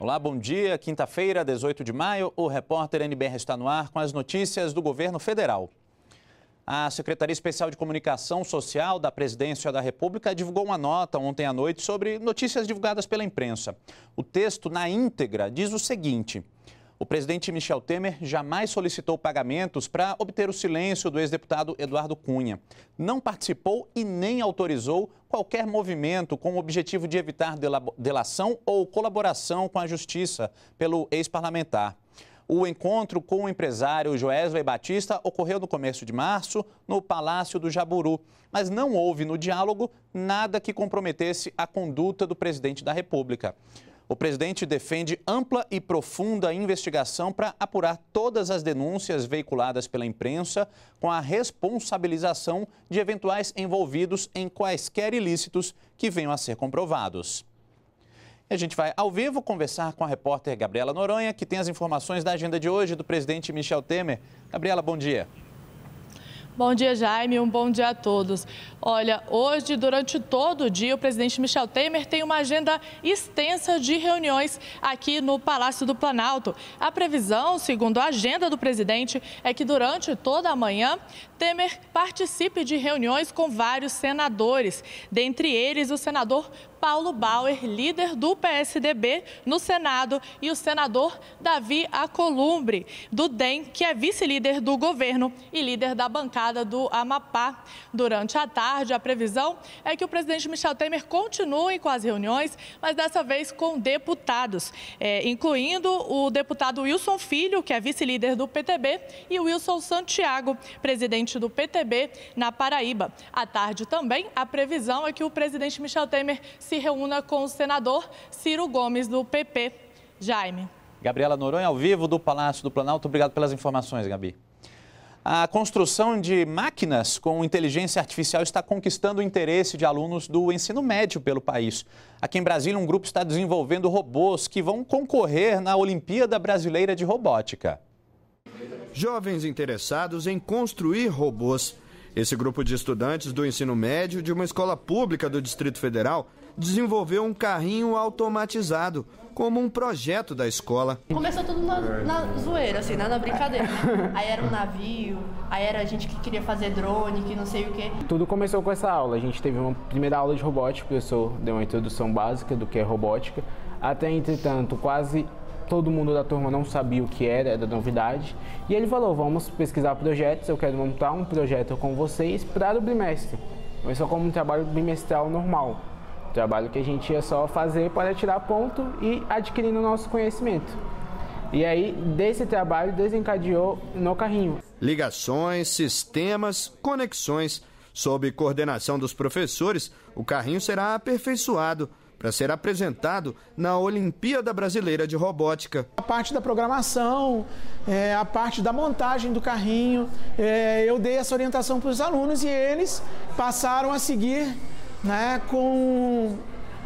Olá, bom dia. Quinta-feira, 18 de maio, o repórter NBR está no ar com as notícias do governo federal. A Secretaria Especial de Comunicação Social da Presidência da República divulgou uma nota ontem à noite sobre notícias divulgadas pela imprensa. O texto, na íntegra, diz o seguinte: o presidente Michel Temer jamais solicitou pagamentos para obter o silêncio do ex-deputado Eduardo Cunha. Não participou e nem autorizou qualquer movimento com o objetivo de evitar delação ou colaboração com a justiça pelo ex-parlamentar. O encontro com o empresário Joesley Batista ocorreu no começo de março, no Palácio do Jaburu, mas não houve no diálogo nada que comprometesse a conduta do presidente da República. O presidente defende ampla e profunda investigação para apurar todas as denúncias veiculadas pela imprensa, com a responsabilização de eventuais envolvidos em quaisquer ilícitos que venham a ser comprovados. E a gente vai ao vivo conversar com a repórter Gabriela Noronha, que tem as informações da agenda de hoje do presidente Michel Temer. Gabriela, bom dia. Bom dia, Jaime. Um bom dia a todos. Olha, hoje, durante todo o dia, o presidente Michel Temer tem uma agenda extensa de reuniões aqui no Palácio do Planalto. A previsão, segundo a agenda do presidente, é que durante toda a manhã, Temer participe de reuniões com vários senadores, dentre eles o senador Paulo Bauer, líder do PSDB no Senado, e o senador Davi Acolumbre, do DEM, que é vice-líder do governo e líder da bancada do Amapá. Durante a tarde, a previsão é que o presidente Michel Temer continue com as reuniões, mas dessa vez com deputados, é, incluindo o deputado Wilson Filho, que é vice-líder do PTB, e o Wilson Santiago, presidente do PTB na Paraíba. À tarde também, a previsão é que o presidente Michel Temer se reúna com o senador Ciro Gomes, do PP. Jaime. Gabriela Noronha, ao vivo do Palácio do Planalto. Obrigado pelas informações, Gabi. A construção de máquinas com inteligência artificial está conquistando o interesse de alunos do ensino médio pelo país. Aqui em Brasília, um grupo está desenvolvendo robôs que vão concorrer na Olimpíada Brasileira de Robótica. Jovens interessados em construir robôs. Esse grupo de estudantes do ensino médio de uma escola pública do Distrito Federal desenvolveu um carrinho automatizado, como um projeto da escola. Começou tudo na, na zoeira, assim, na, na brincadeira. Aí era um navio, aí era a gente que queria fazer drone, que não sei o quê. Tudo começou com essa aula. A gente teve uma primeira aula de robótica, o professor deu uma introdução básica do que é robótica. Até, entretanto, quase todo mundo da turma não sabia o que era, era novidade. E ele falou: vamos pesquisar projetos, eu quero montar um projeto com vocês para o bimestre. Começou como um trabalho bimestral normal. Trabalho que a gente ia só fazer para tirar ponto e o nosso conhecimento. E aí, desse trabalho, desencadeou no carrinho. Ligações, sistemas, conexões. Sob coordenação dos professores, o carrinho será aperfeiçoado para ser apresentado na Olimpíada Brasileira de Robótica. A parte da programação, é, a parte da montagem do carrinho, é, eu dei essa orientação para os alunos e eles passaram a seguir né, com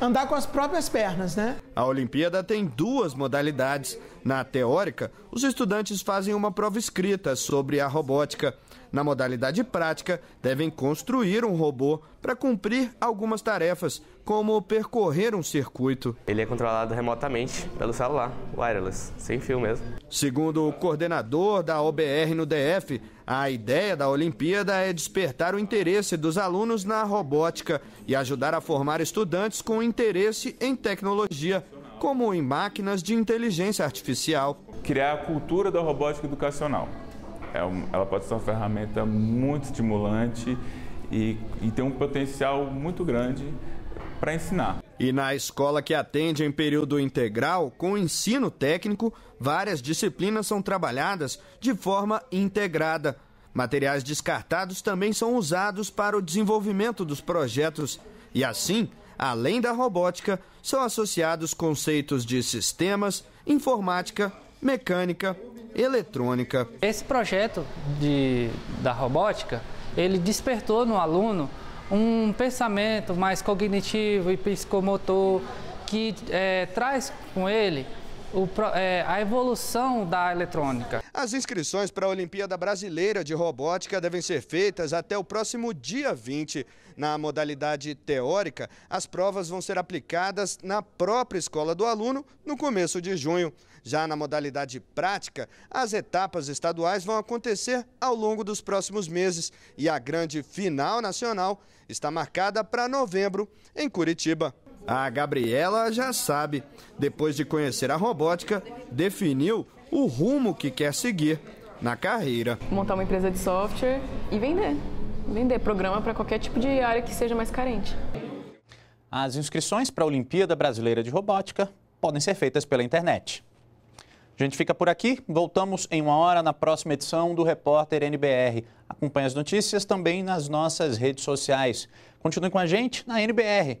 andar com as próprias pernas, né? A Olimpíada tem duas modalidades na teórica, os estudantes fazem uma prova escrita sobre a robótica. Na modalidade prática, devem construir um robô para cumprir algumas tarefas, como percorrer um circuito. Ele é controlado remotamente pelo celular, wireless, sem fio mesmo. Segundo o coordenador da OBR no DF, a ideia da Olimpíada é despertar o interesse dos alunos na robótica e ajudar a formar estudantes com interesse em tecnologia como em máquinas de inteligência artificial. Criar a cultura da robótica educacional. É ela pode ser uma ferramenta muito estimulante e, e tem um potencial muito grande para ensinar. E na escola que atende em período integral, com ensino técnico, várias disciplinas são trabalhadas de forma integrada. Materiais descartados também são usados para o desenvolvimento dos projetos. E assim, Além da robótica, são associados conceitos de sistemas, informática, mecânica, eletrônica. Esse projeto de, da robótica, ele despertou no aluno um pensamento mais cognitivo e psicomotor que é, traz com ele o, é, a evolução da eletrônica. As inscrições para a Olimpíada Brasileira de Robótica devem ser feitas até o próximo dia 20. Na modalidade teórica, as provas vão ser aplicadas na própria escola do aluno no começo de junho. Já na modalidade prática, as etapas estaduais vão acontecer ao longo dos próximos meses e a grande final nacional está marcada para novembro em Curitiba. A Gabriela já sabe, depois de conhecer a robótica, definiu o rumo que quer seguir na carreira. Montar uma empresa de software e vender. Vender programa para qualquer tipo de área que seja mais carente. As inscrições para a Olimpíada Brasileira de Robótica podem ser feitas pela internet. A gente fica por aqui, voltamos em uma hora na próxima edição do Repórter NBR. Acompanhe as notícias também nas nossas redes sociais. Continue com a gente na NBR,